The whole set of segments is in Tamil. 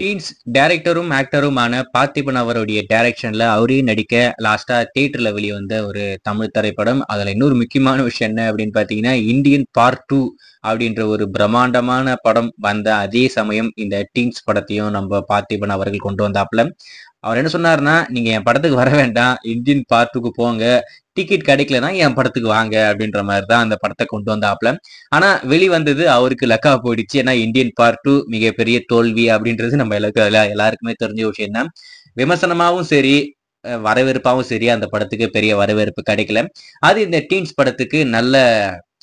டீன்ஸ் டைரக்டரும் ஆக்டருமான பார்த்திபன் அவருடைய டைரக்ஷன்ல அவரையும் நடிக்க லாஸ்டா தியேட்டர்ல வெளிவந்த ஒரு தமிழ் திரைப்படம் அதுல இன்னொரு முக்கியமான விஷயம் என்ன அப்படின்னு பாத்தீங்கன்னா இந்தியன் பார்ட் டூ அப்படின்ற ஒரு பிரம்மாண்டமான படம் வந்த அதே சமயம் இந்த டீன்ஸ் படத்தையும் நம்ம பார்த்திபன் அவர்கள் கொண்டு வந்தாப்புல அவர் என்ன சொன்னார்னா நீங்க என் படத்துக்கு வர வேண்டாம் இந்தியன் பார்ட்டுக்கு போங்க டிக்கெட் கிடைக்கலன்னா என் படத்துக்கு வாங்க அப்படின்ற மாதிரி தான் அந்த படத்தை கொண்டு வந்தாப்ல ஆனா வெளிவந்தது அவருக்கு லக்கா போயிடுச்சு ஏன்னா இந்தியன் பார்ட் டூ மிகப்பெரிய தோல்வி அப்படின்றது நம்ம எல்லாருக்கும் எல்லாருக்குமே தெரிஞ்ச விஷயம் தான் விமர்சனமாவும் சரி வரவேற்பாவும் சரி அந்த படத்துக்கு பெரிய வரவேற்பு கிடைக்கல அது இந்த டீன்ஸ் படத்துக்கு நல்ல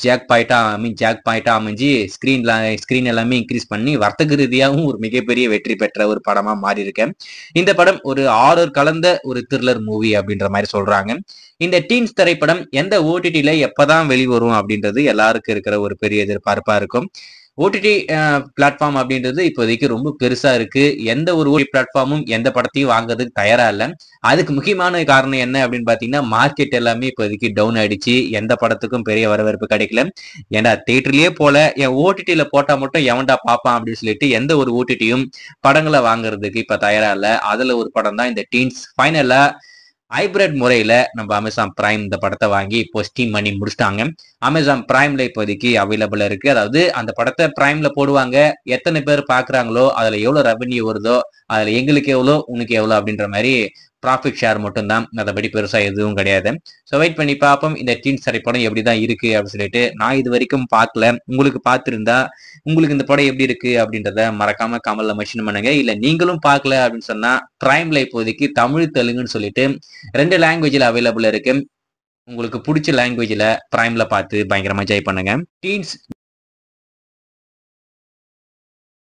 ஜாக் பாயிண்டா ஐ மீன் ஜாக் பாயிண்டா அமைஞ்சு ஸ்க்ரீன்ல ஸ்க்ரீன் எல்லாமே இன்க்ரீஸ் பண்ணி வர்த்தக ரீதியாகவும் ஒரு மிகப்பெரிய வெற்றி பெற்ற ஒரு படமா மாறி இருக்கேன் இந்த படம் ஒரு ஆறு கலந்த ஒரு த்ரில்லர் மூவி அப்படின்ற மாதிரி சொல்றாங்க இந்த டீன்ஸ் திரைப்படம் எந்த ஓடிடியில எப்பதான் வெளிவரும் அப்படின்றது எல்லாருக்கும் இருக்கிற ஒரு பெரிய எதிர்பார்ப்பா இருக்கும் ஓடிடி பிளாட்ஃபார்ம் அப்படின்றது இப்போதைக்கு ரொம்ப பெருசா இருக்கு எந்த ஒரு ஓடி பிளாட்ஃபார்மும் எந்த படத்தையும் வாங்குறதுக்கு தயாரா இல்லை அதுக்கு முக்கியமான காரணம் என்ன அப்படின்னு பாத்தீங்கன்னா மார்க்கெட் எல்லாமே இப்போதைக்கு டவுன் ஆயிடுச்சு எந்த படத்துக்கும் பெரிய வரவேற்பு கிடைக்கல ஏன்னா தேட்டர்லயே போல என் ஓடிடியில போட்டா மட்டும் எவன்டா பாப்பான் அப்படின்னு சொல்லிட்டு எந்த ஒரு ஓடிடியும் படங்களை வாங்குறதுக்கு இப்ப தயாரா இல்லை அதுல ஒரு படம் தான் இந்த டீன்ஸ் ஃபைனலா ஹைபிரிட் முறையில நம்ம அமேசான் பிரைம் இந்த படத்தை வாங்கி இப்போ ஸ்டீம் பண்ணி முடிச்சிட்டாங்க அமேசான் பிரைம்ல இப்போதைக்கு அவைலபிள் இருக்கு அதாவது அந்த படத்தை பிரைம்ல போடுவாங்க எத்தனை பேர் பாக்குறாங்களோ அதுல எவ்வளவு ரெவன்யூ வருதோ அதுல எங்களுக்கு எவ்வளோ உனக்கு எவ்வளோ அப்படின்ற மாதிரி ப்ராஃபிட் ஷேர் மட்டும்தான் மற்றபடி பெருசாக எதுவும் கிடையாது ஸோ வெயிட் பண்ணி பார்ப்போம் இந்த டீன்ஸ் திரைப்படம் எப்படி தான் இருக்கு அப்படின்னு சொல்லிட்டு நான் இது வரைக்கும் பார்க்கல உங்களுக்கு பார்த்துருந்தா உங்களுக்கு இந்த படம் எப்படி இருக்கு அப்படின்றத மறக்காம கமல்ல மென்ஷன் பண்ணுங்க இல்ல நீங்களும் பார்க்கல அப்படின்னு சொன்னா பிரைம்ல இப்போதைக்கு தமிழ் தெலுங்குன்னு சொல்லிட்டு ரெண்டு லாங்குவேஜில் அவைலபிள் இருக்கு உங்களுக்கு பிடிச்ச லாங்குவேஜில் பிரைம்ல பார்த்து பயங்கரமாக என்ஜாய் பண்ணுங்க டீன்ஸ்